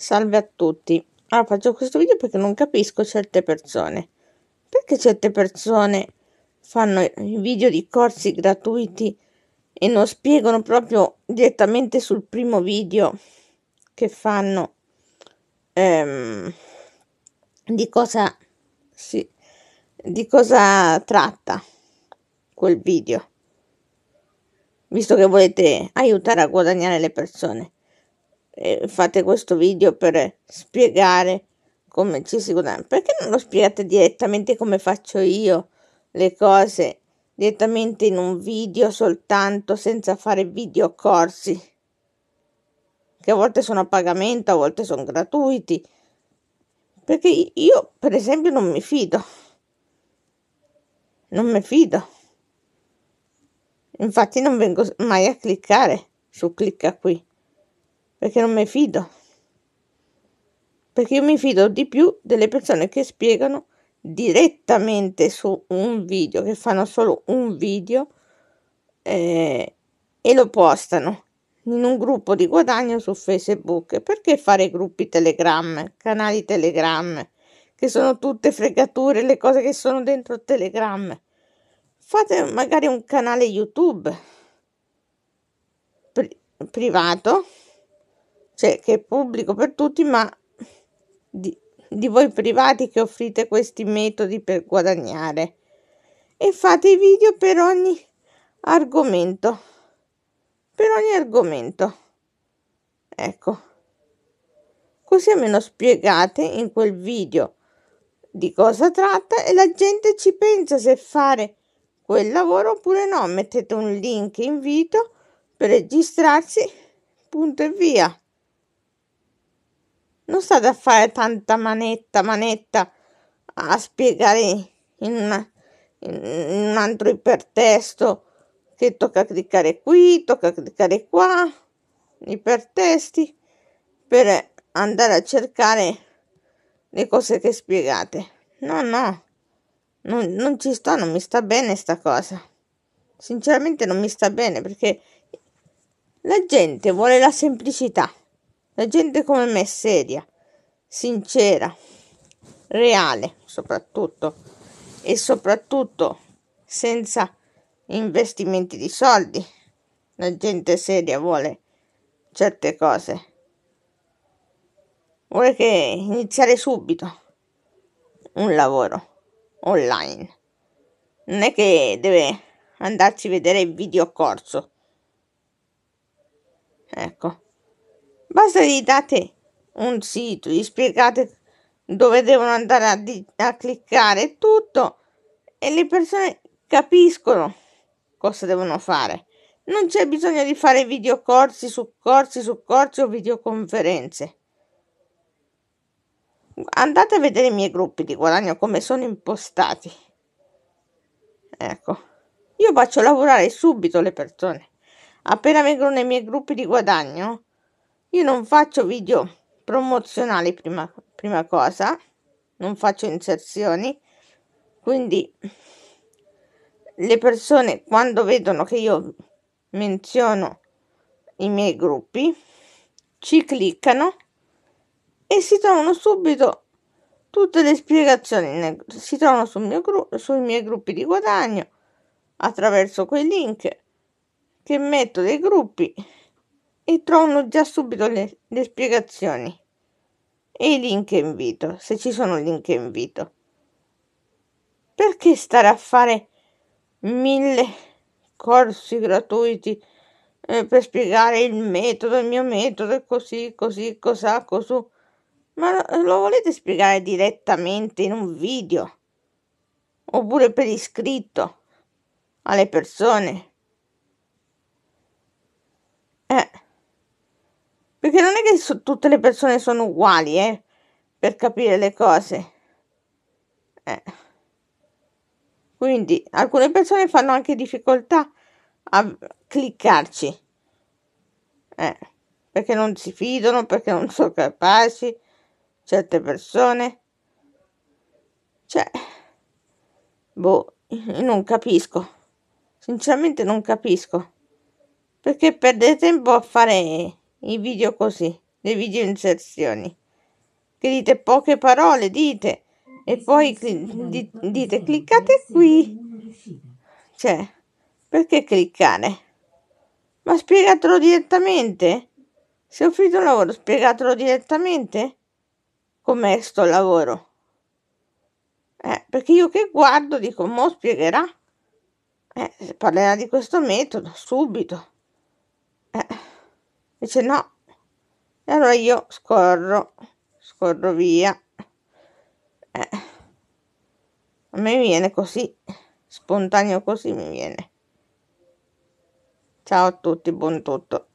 Salve a tutti. Allora, ah, faccio questo video perché non capisco certe persone. Perché certe persone fanno i video di corsi gratuiti e non spiegano proprio direttamente sul primo video che fanno ehm, di cosa si di cosa tratta quel video visto che volete aiutare a guadagnare le persone fate questo video per spiegare come ci si guadagna, perché non lo spiegate direttamente come faccio io le cose direttamente in un video soltanto senza fare video corsi che a volte sono a pagamento, a volte sono gratuiti. Perché io, per esempio, non mi fido. Non mi fido. Infatti non vengo mai a cliccare su clicca qui perché non mi fido. Perché io mi fido di più delle persone che spiegano direttamente su un video, che fanno solo un video eh, e lo postano in un gruppo di guadagno su Facebook. Perché fare gruppi Telegram, canali Telegram, che sono tutte fregature, le cose che sono dentro Telegram? Fate magari un canale YouTube pri- privato cioè che è pubblico per tutti, ma di, di voi privati che offrite questi metodi per guadagnare. E fate i video per ogni argomento. Per ogni argomento. Ecco. Così almeno spiegate in quel video di cosa tratta e la gente ci pensa se fare quel lavoro oppure no. Mettete un link invito per registrarsi, punto e via. Non state a fare tanta manetta, manetta a spiegare in, una, in un altro ipertesto che tocca cliccare qui, tocca cliccare qua, ipertesti, per andare a cercare le cose che spiegate. No, no, non, non ci sto, non mi sta bene sta cosa. Sinceramente non mi sta bene perché la gente vuole la semplicità. La gente come me è seria, sincera, reale soprattutto e soprattutto senza investimenti di soldi. La gente seria vuole certe cose. Vuole che iniziare subito un lavoro online. Non è che deve andarci a vedere il video corso. Ecco. Basta gli date un sito, gli spiegate dove devono andare a, di- a cliccare tutto e le persone capiscono cosa devono fare. Non c'è bisogno di fare videocorsi su corsi su corsi o videoconferenze. Andate a vedere i miei gruppi di guadagno come sono impostati. Ecco, io faccio lavorare subito le persone. Appena vengono nei miei gruppi di guadagno, io non faccio video promozionali prima, prima cosa, non faccio inserzioni, quindi le persone quando vedono che io menziono i miei gruppi ci cliccano e si trovano subito tutte le spiegazioni si trovano sul mio gru- sui miei gruppi di guadagno attraverso quei link che metto dei gruppi e trovano già subito le, le spiegazioni e i link invito, se ci sono link invito. Perché stare a fare mille corsi gratuiti eh, per spiegare il metodo, il mio metodo è così, così, cos'ha, cos'ha? Ma lo volete spiegare direttamente in un video? Oppure per iscritto alle persone? Perché non è che so, tutte le persone sono uguali, eh, per capire le cose. Eh. Quindi alcune persone fanno anche difficoltà a cliccarci. Eh, perché non si fidano, perché non sono capaci certe persone. Cioè, boh, non capisco. Sinceramente non capisco. Perché perdere tempo a fare i video così, le video inserzioni. Che dite poche parole, dite, e poi cli- di- dite cliccate qui. Cioè, perché cliccare? Ma spiegatelo direttamente. Se ho finito il lavoro, spiegatelo direttamente com'è sto lavoro. Eh, perché io che guardo dico, mo spiegherà. Eh, parlerà di questo metodo subito. Eh dice no e allora io scorro scorro via eh. a me viene così spontaneo così mi viene ciao a tutti buon tutto